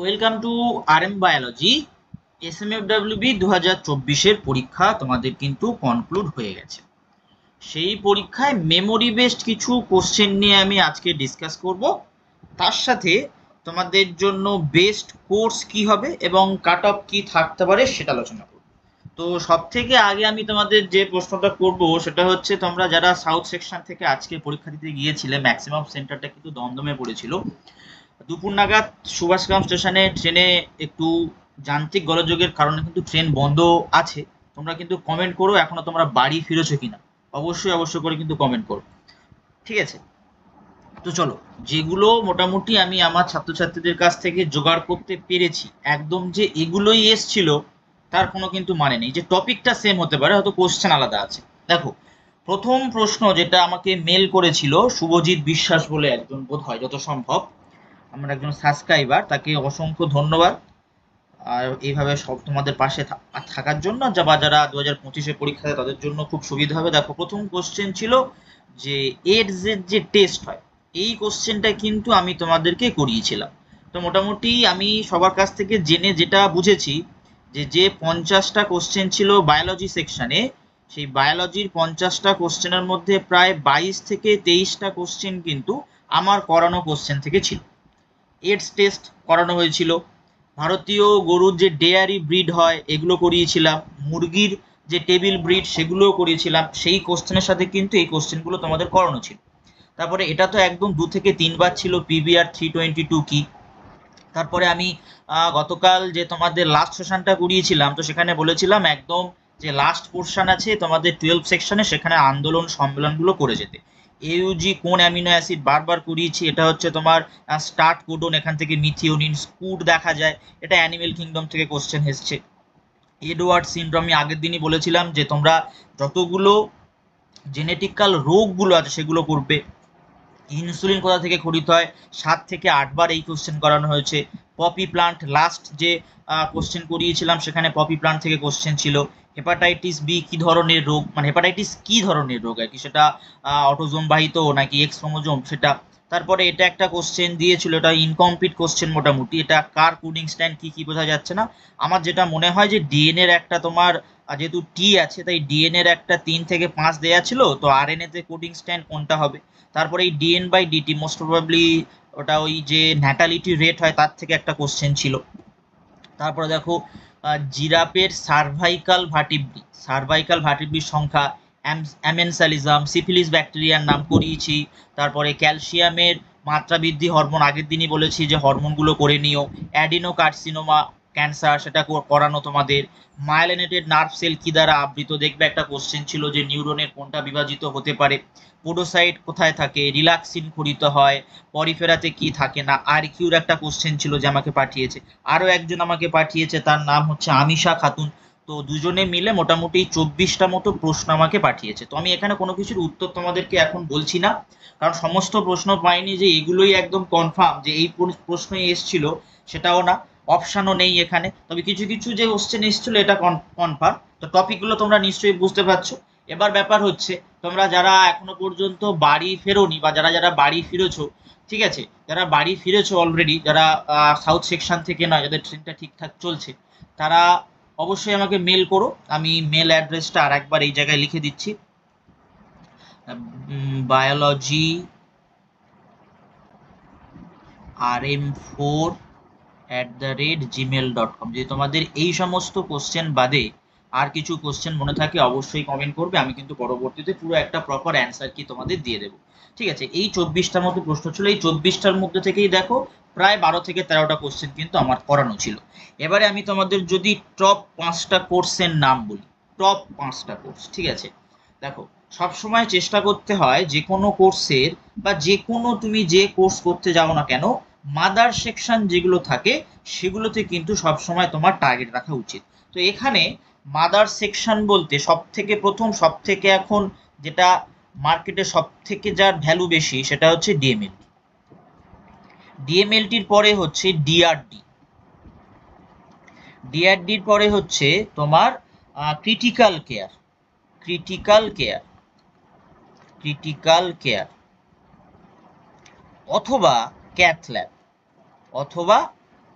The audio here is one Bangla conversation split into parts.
welcome to R M biology S M F B দু হাজার চব্বিশের পরীক্ষা তোমাদের কিন্তু কনক্লুড হয়ে গেছে সেই পরীক্ষায় মেমোরি বেসড কিছু কোশ্চেন নিয়ে আমি আজকে ডিসকাস করব তার সাথে তোমাদের জন্য বেস্ট কোর্স কি হবে এবং কাট অফ কী থাকতে পারে সেটা আলোচনা করব তো সব থেকে আগে আমি তোমাদের যে প্রশ্নটা করব সেটা হচ্ছে তোমরা যারা সাউথ সেকশন থেকে আজকে পরীক্ষা দিতে গিয়েছিলে ম্যাক্সিমাম সেন্টারটা কিন্তু দমদমে পড়েছিল দুপুর নাগাদ সুভাষগ্রাম স্টেশনে ট্রেনে একটু যান্ত্রিক গলযোগের কারণে কিন্তু ট্রেন বন্ধ আছে তোমরা কিন্তু কমেন্ট করো এখনো তোমরা বাড়ি ফিরেছো কিনা অবশ্যই অবশ্যই করে কিন্তু কমেন্ট করো ঠিক আছে তো চলো যেগুলো মোটামুটি আমি আমার ছাত্রছাত্রীদের কাছ থেকে জোগাড় করতে পেরেছি একদম যে এগুলোই এসছিল তার কোনো কিন্তু মানে নেই যে টপিকটা সেম হতে পারে হয়তো কোশ্চেন আলাদা আছে দেখো প্রথম প্রশ্ন যেটা আমাকে মেল করেছিল শুভজিৎ বিশ্বাস বলে একজন বোধ হয় যত সম্ভব আমার একজন সাবস্ক্রাইবার তাকে অসংখ্য ধন্যবাদ আর এইভাবে সব তোমাদের পাশে থাকার জন্য বা যারা দু হাজার পঁচিশে পরীক্ষা দেয় তাদের জন্য খুব সুবিধা হবে দেখো প্রথম কোশ্চেন ছিল যে এর যে টেস্ট হয় এই কোশ্চেনটা কিন্তু আমি তোমাদেরকে করিয়েছিলাম তো মোটামুটি আমি সবার কাছ থেকে জেনে যেটা বুঝেছি যে যে পঞ্চাশটা কোশ্চেন ছিল বায়োলজি সেকশানে সেই বায়োলজির পঞ্চাশটা কোশ্চেনের মধ্যে প্রায় বাইশ থেকে তেইশটা কোশ্চেন কিন্তু আমার করানো কোশ্চেন থেকে ছিল এডস টেস্ট করানো হয়েছিল ভারতীয় গরুর যে ডেয়ারি ব্রিড হয় এগুলো করিয়েছিলাম মুরগির যে টেবিল ব্রিড সেগুলোও করিয়েছিলাম সেই কোশ্চেনের সাথে কিন্তু এই কোশ্চেনগুলো তোমাদের করানো ছিল তারপরে এটা তো একদম দু থেকে তিনবার ছিল পিবিআর থ্রি টোয়েন্টি টু কি তারপরে আমি গতকাল যে তোমাদের লাস্ট সেশনটা করিয়েছিলাম তো সেখানে বলেছিলাম একদম যে লাস্ট পোর্শন আছে তোমাদের টুয়েলভ সেকশনে সেখানে আন্দোলন সম্মেলনগুলো করে যেতে এউজি কোন অ্যামিনো অ্যাসিড বারবার করিয়েছি এটা হচ্ছে তোমার স্টার্ট কোডন এখান থেকে মিথিওনিন স্কুট দেখা যায় এটা অ্যানিমেল কিংডম থেকে কোশ্চেন এসছে এডওয়ার্ড সিনড্রোম আমি আগের দিনই বলেছিলাম যে তোমরা যতগুলো জেনেটিক্যাল রোগগুলো আছে সেগুলো করবে ইনসুলিন কোথা থেকে খরিত হয় সাত থেকে আটবার এই কোশ্চেন করানো হয়েছে পপি প্লান্ট লাস্ট যে কোশ্চেন করিয়েছিলাম সেখানে পপি প্লান্ট থেকে কোশ্চেন ছিল হেপাটাইটিস বি কি ধরনের রোগ মানে হেপাটাইটিস কি ধরনের রোগ আর কি সেটা অটোজোম বাহিত নাকি এক্স ক্রোমোজোম সেটা তারপরে এটা একটা কোশ্চেন দিয়েছিল এটা ইনকমপ্লিট কোশ্চেন মোটামুটি এটা কার কুডিং স্ট্যান্ড কি কি বোঝা যাচ্ছে না আমার যেটা মনে হয় যে ডিএনএর একটা তোমার যেহেতু টি আছে তাই ডিএনএর একটা তিন থেকে পাঁচ দেয়া ছিল তো আর এন এতে কোডিং স্ট্যান্ড কোনটা হবে তারপরে এই DN by DT most probably ওটা ওই যে ন্যাটালিটি রেট হয় তার থেকে একটা কোশ্চেন ছিল তারপরে দেখো জিরাপের সার্ভাইকাল ভাটিব্রি সার্ভাইকাল ভাটিব্রির সংখ্যা অ্যামেনসালিজম সিফিলিস ব্যাকটেরিয়ার নাম করিয়েছি তারপরে ক্যালসিয়ামের মাত্রা বৃদ্ধি হরমোন আগের দিনই বলেছি যে হরমোনগুলো করে নিও অ্যাডিনো কার্সিনোমা ক্যান্সার সেটা করানো তোমাদের মাইলেনেটেড নার্ভ সেল কি দ্বারা আবৃত দেখবে একটা কোশ্চেন ছিল যে নিউরনের কোনটা বিভাজিত হতে পারে পোডোসাইট কোথায় থাকে রিলাক্সিন খরিত হয় পরিফেরাতে কি থাকে না আর কিউর একটা কোশ্চেন ছিল যে আমাকে পাঠিয়েছে আরও একজন আমাকে পাঠিয়েছে তার নাম হচ্ছে আমিশা খাতুন তো দুজনে মিলে মোটামুটি চব্বিশটা মতো প্রশ্ন আমাকে পাঠিয়েছে তো আমি এখানে কোনো কিছুর উত্তর তোমাদেরকে এখন বলছি না কারণ সমস্ত প্রশ্ন পাইনি যে এগুলোই একদম কনফার্ম যে এই প্রশ্নই এসছিল সেটাও না অপশানও নেই এখানে তবে কিছু কিছু যে কোশ্চেন এসেছিলো এটা কনফার্ম তো টপিকগুলো তোমরা নিশ্চয়ই বুঝতে পারছো এবার ব্যাপার হচ্ছে তোমরা যারা এখনো পর্যন্ত বাড়ি ফেরোনি বা যারা যারা বাড়ি ফিরেছো ঠিক আছে যারা বাড়ি ফিরেছো অলরেডি যারা সাউথ সেকশন থেকে নয় যাদের ট্রেনটা ঠিকঠাক চলছে তারা অবশ্যই আমাকে মেল করো আমি মেল অ্যাড্রেসটা আর একবার এই জায়গায় লিখে দিচ্ছি biology R M four at the rate gmail dot com যদি তোমাদের এই সমস্ত কোশ্চেন বাদে আর কিছু কোশ্চেন মনে থাকে অবশ্যই কমেন্ট করবে আমি কিন্তু পরবর্তীতে পুরো একটা প্রপার অ্যান্সার কি তোমাদের দিয়ে দেবো ঠিক আছে এই চব্বিশটার মতো প্রশ্ন ছিল এই চব্বিশটার মধ্যে থেকেই দেখো প্রায় বারো থেকে তেরোটা কোশ্চেন কিন্তু আমার করানো ছিল এবারে আমি তোমাদের যদি টপ পাঁচটা কোর্সের নাম বলি টপ পাঁচটা কোর্স ঠিক আছে দেখো সবসময় চেষ্টা করতে হয় যে কোনো কোর্সের বা যে কোনো তুমি যে কোর্স করতে যাও না কেন মাদার সেকশন যেগুলো থাকে সেগুলোতে কিন্তু সবসময় তোমার টার্গেট রাখা উচিত তো এখানে মাদার সেকশন বলতে সব থেকে প্রথম সব থেকে এখন যেটা মার্কেটে সব থেকে যার ভ্যালু বেশি সেটা হচ্ছে ডিএমএল ডিএমএলটির পরে হচ্ছে ডিআরডি ডিআরডির পরে হচ্ছে তোমার critical care critical care critical care অথবা ক্যাথল্যাব অথবা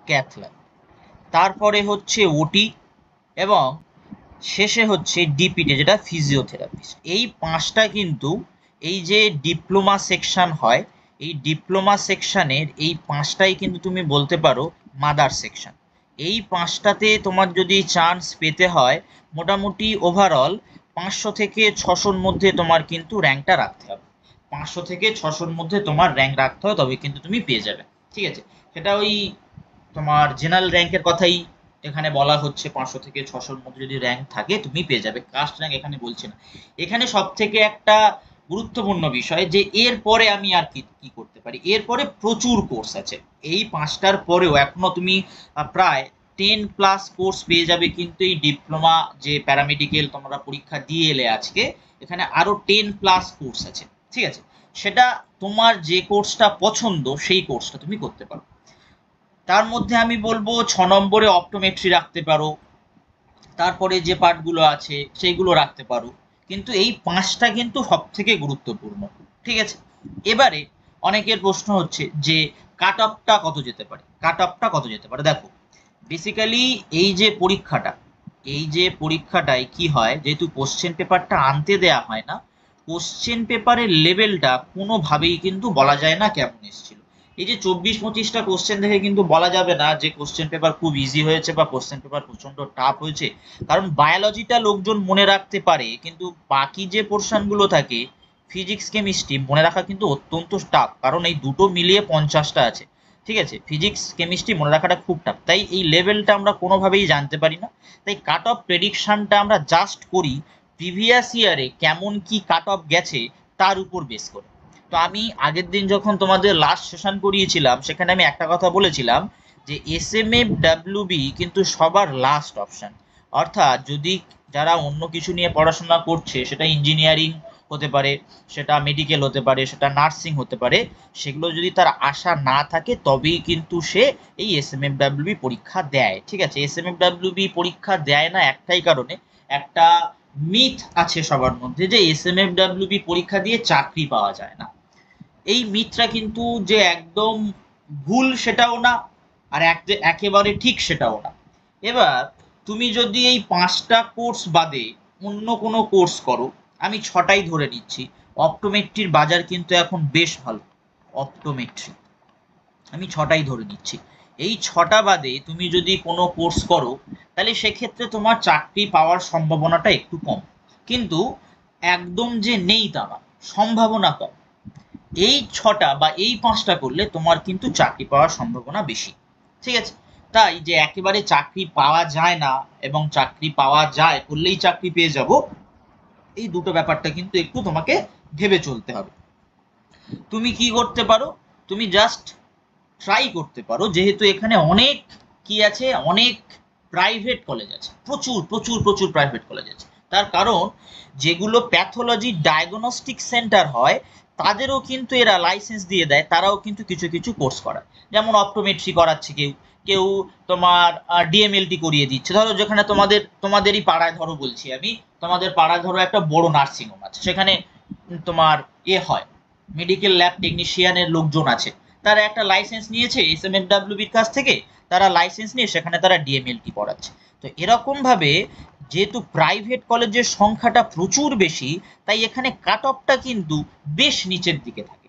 ক্যাথলা তারপরে হচ্ছে ওটি এবং শেষে হচ্ছে ডিপিটে যেটা ফিজিওথেরাপিস্ট এই পাঁচটা কিন্তু এই যে ডিপ্লোমা সেকশন হয় এই ডিপ্লোমা সেকশানের এই পাঁচটাই কিন্তু তুমি বলতে পারো মাদার সেকশন এই পাঁচটাতে তোমার যদি চান্স পেতে হয় মোটামুটি ওভারঅল পাঁচশো থেকে ছশোর মধ্যে তোমার কিন্তু র্যাঙ্কটা রাখতে হবে পাঁচশো থেকে ছশোর মধ্যে তোমার র্যাঙ্ক রাখতে হবে তবে কিন্তু তুমি পেয়ে যাবে ঠিক আছে সেটা ওই তোমার জেনারেল র্যাঙ্কের কথাই এখানে বলা হচ্ছে পাঁচশো থেকে ছশোর মধ্যে যদি র্যাঙ্ক থাকে তুমি পেয়ে যাবে কাস্ট র্যাঙ্ক এখানে বলছে না এখানে সব থেকে একটা গুরুত্বপূর্ণ বিষয় যে এর পরে আমি আর কি কি করতে পারি এরপরে প্রচুর কোর্স আছে এই পাঁচটার পরেও এখনো তুমি প্রায় টেন প্লাস কোর্স পেয়ে যাবে কিন্তু এই ডিপ্লোমা যে প্যারামেডিক্যাল তোমরা পরীক্ষা দিয়ে এলে আজকে এখানে আরও টেন প্লাস কোর্স আছে ঠিক আছে সেটা তোমার যে কোর্সটা পছন্দ সেই কোর্সটা তুমি করতে পারো তার মধ্যে আমি বলবো ছ নম্বরে অপটোমেট্রি রাখতে পারো তারপরে যে পার্টগুলো আছে সেইগুলো রাখতে পারো কিন্তু এই পাঁচটা কিন্তু সব থেকে গুরুত্বপূর্ণ ঠিক আছে এবারে অনেকের প্রশ্ন হচ্ছে যে কাট অফটা কত যেতে পারে কাট অফটা কত যেতে পারে দেখো বেসিক্যালি এই যে পরীক্ষাটা এই যে পরীক্ষাটায় কি হয় যেহেতু কোশ্চেন পেপারটা আনতে দেয়া হয় না কোশ্চেন পেপারের লেভেলটা কোনোভাবেই কিন্তু বলা যায় না কেমন এসেছিল এই যে চব্বিশ পঁচিশটা কোশ্চেন দেখে কিন্তু বলা যাবে না যে কোশ্চেন পেপার খুব ইজি হয়েছে বা কোশ্চেন পেপার প্রচন্ড টাফ হয়েছে কারণ বায়োলজিটা লোকজন মনে রাখতে পারে কিন্তু বাকি যে পোর্শনগুলো থাকে ফিজিক্স কেমিস্ট্রি মনে রাখা কিন্তু অত্যন্ত টাফ কারণ এই দুটো মিলিয়ে পঞ্চাশটা আছে ঠিক আছে ফিজিক্স কেমিস্ট্রি মনে রাখাটা খুব টাফ তাই এই লেভেলটা আমরা কোনোভাবেই জানতে পারি না তাই কাট অফ প্রেডিকশানটা আমরা জাস্ট করি প্রিভিয়াস ইয়ারে কেমন কি কাট অফ গেছে তার উপর বেস করে তো আমি আগের দিন যখন তোমাদের লাস্ট সেশন করিয়েছিলাম সেখানে আমি একটা কথা বলেছিলাম যে এস এম এফ ডাব্লিউবি কিন্তু সবার লাস্ট অপশন অর্থাৎ যদি যারা অন্য কিছু নিয়ে পড়াশোনা করছে সেটা ইঞ্জিনিয়ারিং হতে পারে সেটা মেডিকেল হতে পারে সেটা নার্সিং হতে পারে সেগুলো যদি তার আশা না থাকে তবেই কিন্তু সে এই এস এম এফ ডাব্লিউবি পরীক্ষা দেয় ঠিক আছে এস এম এফ ডাব্লিউবি পরীক্ষা দেয় না একটাই কারণে একটা মিথ আছে সবার মধ্যে যে এস এম এফ ডাব্লিউবি পরীক্ষা দিয়ে চাকরি পাওয়া যায় না এই মিথটা কিন্তু যে একদম ভুল সেটাও না আর এক যে একেবারে ঠিক সেটাও না এবার তুমি যদি এই পাঁচটা কোর্স বাদে অন্য কোনো কোর্স করো আমি ছটাই ধরে নিচ্ছি অপটোমেট্রির বাজার কিন্তু এখন বেশ ভালো অপটোমেট্রি আমি ছটাই ধরে নিচ্ছি এই ছটা বাদে তুমি যদি কোনো কোর্স করো তাহলে সেক্ষেত্রে তোমার চাকরি পাওয়ার সম্ভাবনাটা একটু কম কিন্তু একদম যে নেই তা না সম্ভাবনা কম এই ছটা বা এই পাঁচটা করলে তোমার কিন্তু চাকরি পাওয়ার সম্ভাবনা বেশি ঠিক আছে তাই যে একেবারে চাকরি পাওয়া যায় না এবং চাকরি পাওয়া যায় করলেই চাকরি পেয়ে যাব এই দুটো ব্যাপারটা কিন্তু একটু তোমাকে ভেবে চলতে হবে তুমি কি করতে পারো তুমি জাস্ট ট্রাই করতে পারো যেহেতু এখানে অনেক কি আছে অনেক প্রাইভেট কলেজ আছে প্রচুর প্রচুর প্রচুর প্রাইভেট কলেজ আছে তার কারণ যেগুলো প্যাথোলজি ডায়াগনস্টিক সেন্টার হয় তাদেরও কিন্তু এরা লাইসেন্স দিয়ে দেয় তারাও কিন্তু কিছু কিছু কোর্স করায় যেমন অপটোমেট্রি করাচ্ছে কেউ কেউ তোমার ডিএমএলটি করিয়ে দিচ্ছে ধরো যেখানে তোমাদের তোমাদেরই পাড়ায় ধরো বলছি আমি তোমাদের পাড়ায় ধরো একটা বড় নার্সিং হোম আছে সেখানে তোমার এ হয় মেডিকেল ল্যাব টেকনিশিয়ানের লোকজন আছে তারা একটা লাইসেন্স নিয়েছে এস এম এফ কাছ থেকে তারা লাইসেন্স নিয়ে সেখানে তারা ডিএমএলটি পড়াচ্ছে তো এরকমভাবে যেহেতু প্রাইভেট কলেজের সংখ্যাটা প্রচুর বেশি তাই এখানে কাট অফটা কিন্তু বেশ নিচের দিকে থাকে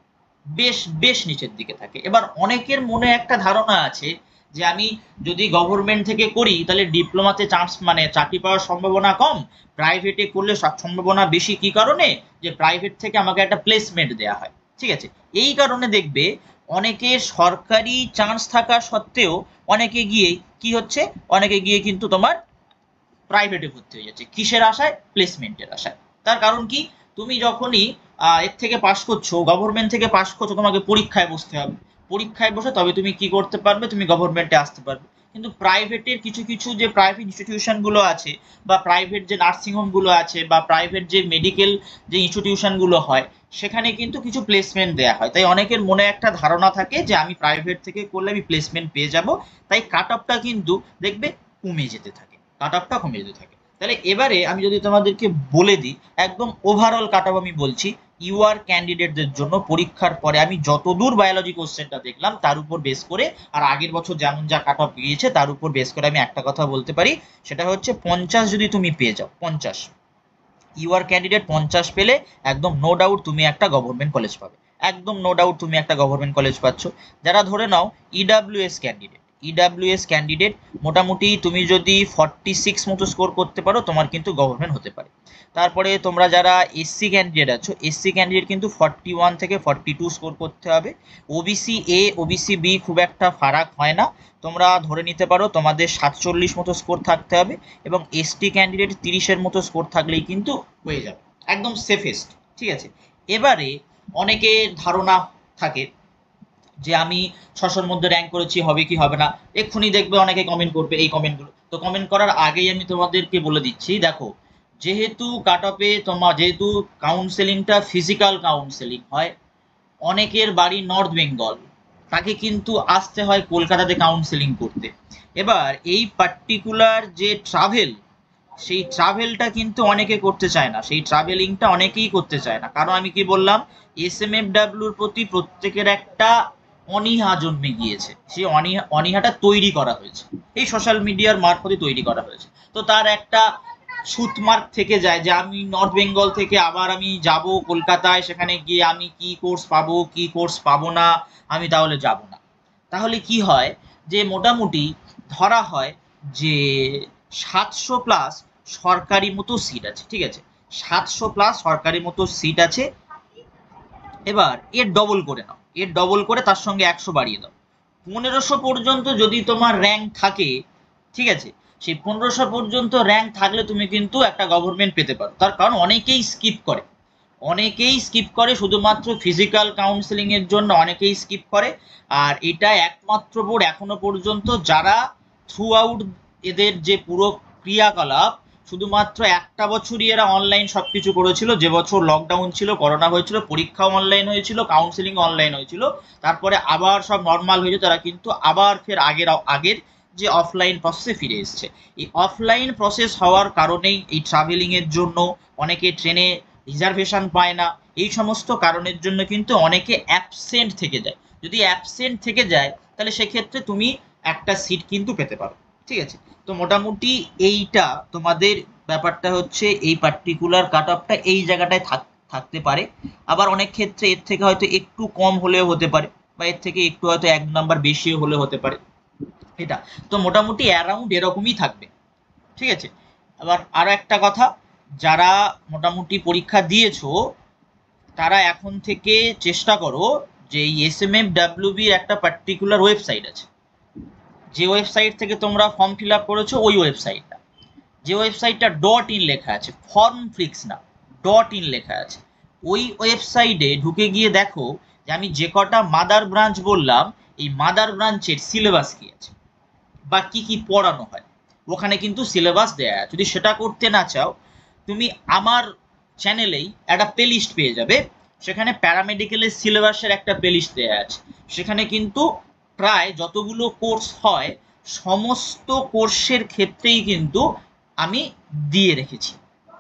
বেশ বেশ নিচের দিকে থাকে এবার অনেকের মনে একটা ধারণা আছে যে আমি যদি গভর্নমেন্ট থেকে করি তাহলে ডিপ্লোমাতে চান্স মানে চাকরি পাওয়ার সম্ভাবনা কম প্রাইভেটে করলে সম্ভাবনা বেশি কি কারণে যে প্রাইভেট থেকে আমাকে একটা প্লেসমেন্ট দেয়া হয় ঠিক আছে এই কারণে দেখবে অনেকে সরকারি চান্স থাকা সত্ত্বেও অনেকে গিয়ে কি হচ্ছে অনেকে গিয়ে কিন্তু তোমার প্রাইভেটে ভর্তি হয়ে যাচ্ছে কিসের আশায় প্লেসমেন্টের আশায় তার কারণ কি তুমি যখনই এর থেকে পাশ করছো গভর্নমেন্ট থেকে পাশ করছো তোমাকে পরীক্ষায় বসতে হবে পরীক্ষায় বসে তবে তুমি কি করতে পারবে তুমি গভর্নমেন্টে আসতে পারবে কিন্তু প্রাইভেটের কিছু কিছু যে প্রাইভেট ইনস্টিটিউশনগুলো আছে বা প্রাইভেট যে নার্সিংহোমগুলো আছে বা প্রাইভেট যে মেডিকেল যে ইনস্টিটিউশনগুলো হয় সেখানে কিন্তু কিছু প্লেসমেন্ট দেয়া হয় তাই অনেকের মনে একটা ধারণা থাকে যে আমি প্রাইভেট থেকে করলে আমি প্লেসমেন্ট পেয়ে যাব তাই কাট অফটা কিন্তু দেখবে কমে যেতে থাকে কাট অফটা কমে যেতে থাকে তাহলে এবারে আমি যদি তোমাদেরকে বলে দিই একদম ওভারঅল কাট অফ আমি বলছি ইউ আর ক্যান্ডিডেটদের জন্য পরীক্ষার পরে আমি যতদূর বায়োলজি কোশ্চেনটা দেখলাম তার উপর বেস করে আর আগের বছর যেমন যা কাট অফ গিয়েছে তার উপর বেস করে আমি একটা কথা বলতে পারি সেটা হচ্ছে পঞ্চাশ যদি তুমি পেয়ে যাও পঞ্চাশ ইউ আর ক্যান্ডিডেট পঞ্চাশ পেলে একদম নো ডাউট তুমি একটা গভর্নমেন্ট কলেজ পাবে একদম নো ডাউট তুমি একটা গভর্নমেন্ট কলেজ পাচ্ছ যারা ধরে নাও S e candidate EWS e candidate মোটামুটি তুমি যদি ফর্টি সিক্স মতো স্কোর করতে পারো তোমার কিন্তু গভর্নমেন্ট হতে পারে তারপরে তোমরা যারা এসসি ক্যান্ডিডেট আছো এসসি ক্যান্ডিডেট কিন্তু ফর্টি ওয়ান থেকে ফর্টি টু স্কোর করতে হবে ওবিসি এ ওবিসি বি খুব একটা ফারাক হয় না তোমরা ধরে নিতে পারো তোমাদের সাতচল্লিশ মতো স্কোর থাকতে হবে এবং এসটি ক্যান্ডিডেট তিরিশের মতো স্কোর থাকলেই কিন্তু হয়ে যাবে একদম সেফেস্ট ঠিক আছে এবারে অনেকের ধারণা থাকে যে আমি ছশোর মধ্যে র্যাঙ্ক করেছি হবে কি হবে না এক্ষুনি দেখবে অনেকে কমেন্ট করবে এই কমেন্টগুলো তো কমেন্ট করার আগেই আমি তোমাদেরকে বলে দিচ্ছি দেখো যেহেতু কাট অফে তোমার যেহেতু কাউন্সেলিংটা ফিজিক্যাল কাউন্সেলিং হয় অনেকের বাড়ি নর্থ বেঙ্গল তাকে কিন্তু আসতে হয় কলকাতাতে কাউন্সেলিং করতে এবার এই পার্টিকুলার যে ট্রাভেল সেই ট্রাভেলটা কিন্তু অনেকে করতে চায় না সেই ট্রাভেলিংটা অনেকেই করতে চায় না কারণ আমি কি বললাম এস এম এফ ডাব্লিউর প্রতি প্রত্যেকের একটা অনীহা জন্মে গিয়েছে সেই অনীহা অনীহাটা তৈরি করা হয়েছে এই সোশ্যাল মিডিয়ার মারফতে তৈরি করা হয়েছে তো তার একটা সুতমার্ক থেকে যায় যে আমি নর্থ বেঙ্গল থেকে আবার আমি যাব কলকাতায় সেখানে গিয়ে আমি কি কোর্স পাবো কি কোর্স পাবো না আমি তাহলে যাব না তাহলে কি হয় যে মোটামুটি ধরা হয় যে সাতশো প্লাস সরকারি মতো সিট আছে ঠিক আছে সাতশো প্লাস সরকারি মতো সিট আছে এবার এর ডবল করে নাও এর ডবল করে তার সঙ্গে একশো বাড়িয়ে দাও পনেরোশো পর্যন্ত যদি তোমার র্যাঙ্ক থাকে ঠিক আছে সেই পনেরোশো পর্যন্ত র্যাঙ্ক থাকলে তুমি কিন্তু একটা গভর্নমেন্ট পেতে পারো তার কারণ অনেকেই স্কিপ করে অনেকেই স্কিপ করে শুধুমাত্র ফিজিক্যাল কাউন্সেলিংয়ের জন্য অনেকেই স্কিপ করে আর এটা একমাত্র বোর্ড এখনো পর্যন্ত যারা থ্রু আউট এদের যে পুরো ক্রিয়াকলাপ শুধুমাত্র একটা বছরই এরা অনলাইন সব কিছু করেছিল যে বছর লকডাউন ছিল করোনা হয়েছিল পরীক্ষাও অনলাইন হয়েছিল কাউন্সিলিং অনলাইন হয়েছিল তারপরে আবার সব নর্মাল হয়েছে তারা কিন্তু আবার ফের আগের আগের যে অফলাইন প্রসেসে ফিরে এসছে এই অফলাইন প্রসেস হওয়ার কারণেই এই ট্রাভেলিংয়ের জন্য অনেকে ট্রেনে রিজার্ভেশন পায় না এই সমস্ত কারণের জন্য কিন্তু অনেকে অ্যাবসেন্ট থেকে যায় যদি অ্যাবসেন্ট থেকে যায় তাহলে সেক্ষেত্রে তুমি একটা সিট কিন্তু পেতে পারো ঠিক আছে তো মোটামুটি এইটা তোমাদের ব্যাপারটা হচ্ছে এই পার্টিকুলার কাট অফটা এই জায়গাটায় থাকতে পারে আবার অনেক ক্ষেত্রে এর থেকে হয়তো একটু কম হলেও হতে পারে বা এর থেকে একটু হয়তো এক নাম্বার বেশিও হলেও হতে পারে এটা তো মোটামুটি অ্যারাউন্ড এরকমই থাকবে ঠিক আছে আবার আরও একটা কথা যারা মোটামুটি পরীক্ষা দিয়েছো তারা এখন থেকে চেষ্টা করো যে এই এস এম এফ ডাব্লিউবির একটা পার্টিকুলার ওয়েবসাইট আছে যে ওয়েবসাইট থেকে তোমরা ফর্ম ফিল আপ করেছো ওই ওয়েবসাইটটা যে ওয়েবসাইটটা ডট ইন লেখা আছে ফর্ম ফ্লিক্স না ডট ইন লেখা আছে ওই ওয়েবসাইটে ঢুকে গিয়ে দেখো যে আমি যে কটা মাদার ব্রাঞ্চ বললাম এই মাদার ব্রাঞ্চের সিলেবাস কি আছে বা কি কি পড়ানো হয় ওখানে কিন্তু সিলেবাস দেয়া যদি সেটা করতে না চাও তুমি আমার চ্যানেলেই একটা প্লেলিস্ট পেয়ে যাবে সেখানে প্যারামেডিক্যালের সিলেবাসের একটা প্লেলিস্ট দেয়া আছে সেখানে কিন্তু প্রায় যতগুলো কোর্স হয় সমস্ত কোর্সের ক্ষেত্রেই কিন্তু আমি দিয়ে রেখেছি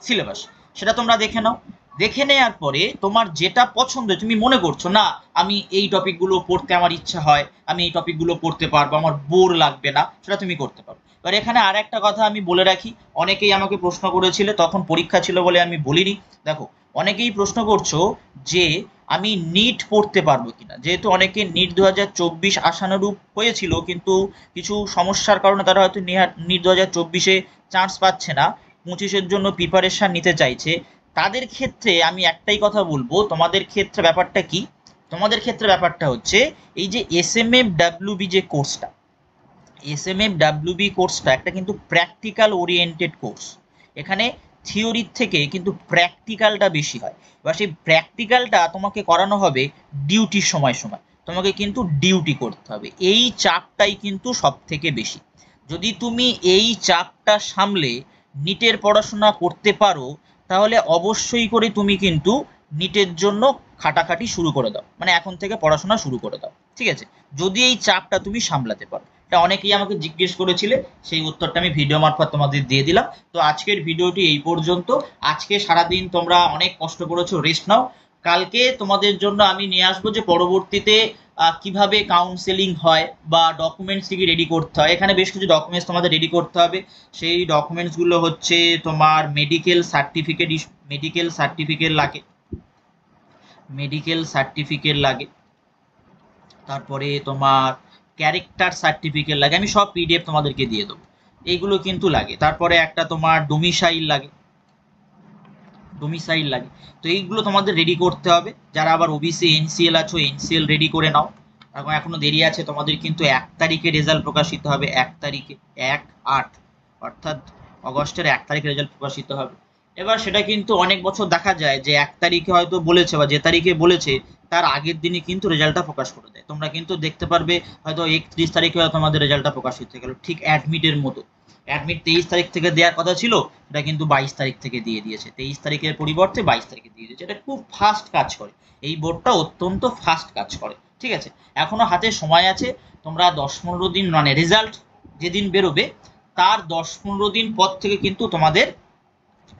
সিলেবাস সেটা তোমরা দেখে নাও দেখে নেওয়ার পরে তোমার যেটা পছন্দ তুমি মনে করছো না আমি এই টপিকগুলো পড়তে আমার ইচ্ছা হয় আমি এই টপিকগুলো পড়তে পারবো আমার বোর লাগবে না সেটা তুমি করতে পারো এবার এখানে আর একটা কথা আমি বলে রাখি অনেকেই আমাকে প্রশ্ন করেছিল তখন পরীক্ষা ছিল বলে আমি বলিনি দেখো অনেকেই প্রশ্ন করছো যে আমি নিট পড়তে পারবো কিনা যেহেতু অনেকে নিট দু হাজার চব্বিশ আশানুরূপ হয়েছিল কিন্তু কিছু সমস্যার কারণে তারা হয়তো নিট দু হাজার চব্বিশে চান্স পাচ্ছে না পঁচিশের জন্য প্রিপারেশান নিতে চাইছে তাদের ক্ষেত্রে আমি একটাই কথা বলবো তোমাদের ক্ষেত্রে ব্যাপারটা কি তোমাদের ক্ষেত্রে ব্যাপারটা হচ্ছে এই যে এস এম এফ ডাব্লিউবি যে কোর্সটা এস এম এফ ডাব্লিউবি কোর্সটা একটা কিন্তু প্র্যাকটিক্যাল ওরিয়েন্টেড কোর্স এখানে থিওরির থেকে কিন্তু প্র্যাকটিক্যালটা বেশি হয় বা সেই প্র্যাকটিক্যালটা তোমাকে করানো হবে ডিউটির সময় সময় তোমাকে কিন্তু ডিউটি করতে হবে এই চাপটাই কিন্তু সব থেকে বেশি যদি তুমি এই চাপটা সামলে নিটের পড়াশোনা করতে পারো তাহলে অবশ্যই করে তুমি কিন্তু নিটের জন্য খাটাখাটি শুরু করে দাও মানে এখন থেকে পড়াশোনা শুরু করে দাও ঠিক আছে যদি এই চাপটা তুমি সামলাতে পারো এটা অনেকেই আমাকে জিজ্ঞেস করেছিলে সেই উত্তরটা আমি ভিডিও মারফত তোমাদের দিয়ে দিলাম তো আজকের ভিডিওটি এই পর্যন্ত আজকে সারাদিন তোমরা অনেক কষ্ট করেছো রেস্ট নাও কালকে তোমাদের জন্য আমি নিয়ে আসবো যে পরবর্তীতে কিভাবে কাউন্সেলিং হয় বা ডকুমেন্টস কি রেডি করতে হয় এখানে বেশ কিছু ডকুমেন্টস তোমাদের রেডি করতে হবে সেই ডকুমেন্টসগুলো হচ্ছে তোমার মেডিকেল সার্টিফিকেট মেডিকেল সার্টিফিকেট লাগে মেডিকেল সার্টিফিকেট লাগে তারপরে তোমার ক্যারেক্টার সার্টিফিকেট লাগে আমি সব পিডিএফ তোমাদেরকে দিয়ে দেবো এইগুলো কিন্তু লাগে তারপরে একটা তোমার ডোমিসাইল লাগে ডোমিসাইল লাগে তো এইগুলো তোমাদের রেডি করতে হবে যারা আবার ওবিসি এনসিএল আছো এনসিএল রেডি করে নাও এখন এখনো দেরি আছে তোমাদের কিন্তু এক তারিখে রেজাল্ট প্রকাশিত হবে এক তারিখে এক আট অর্থাৎ অগস্টের এক তারিখে রেজাল্ট প্রকাশিত হবে এবার সেটা কিন্তু অনেক বছর দেখা যায় যে এক তারিখে হয়তো বলেছে বা যে তারিখে বলেছে তার আগের দিনে কিন্তু রেজাল্টটা প্রকাশ করে দেয় তোমরা কিন্তু দেখতে পারবে হয়তো একত্রিশ তারিখে হয়তো আমাদের রেজাল্টটা প্রকাশ হতে গেল ঠিক অ্যাডমিটের মতো অ্যাডমিট তেইশ তারিখ থেকে দেওয়ার কথা ছিল এটা কিন্তু বাইশ তারিখ থেকে দিয়ে দিয়েছে তেইশ তারিখের পরিবর্তে বাইশ তারিখে দিয়ে দিয়েছে এটা খুব ফাস্ট কাজ করে এই বোর্ডটা অত্যন্ত ফাস্ট কাজ করে ঠিক আছে এখনো হাতে সময় আছে তোমরা দশ পনেরো দিন মানে রেজাল্ট যেদিন বেরোবে তার দশ পনেরো দিন পর থেকে কিন্তু তোমাদের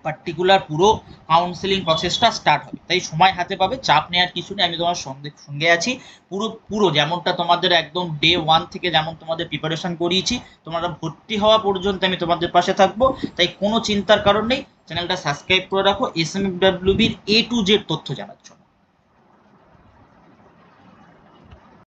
পার্টিকুলার পুরো কাউন্সেলিং প্রসেসটা স্টার্ট হবে তাই সময় হাতে পাবে চাপ নেওয়ার কিছু নেই আমি তোমার সঙ্গে সঙ্গে আছি পুরো পুরো যেমনটা তোমাদের একদম ডে ওয়ান থেকে যেমন তোমাদের প্রিপারেশন করিয়েছি তোমরা ভর্তি হওয়া পর্যন্ত আমি তোমাদের পাশে থাকবো তাই কোনো চিন্তার কারণ নেই চ্যানেলটা সাবস্ক্রাইব করে রাখো এস এম ডাব্লিউবির এ টু জেড তথ্য জানার জন্য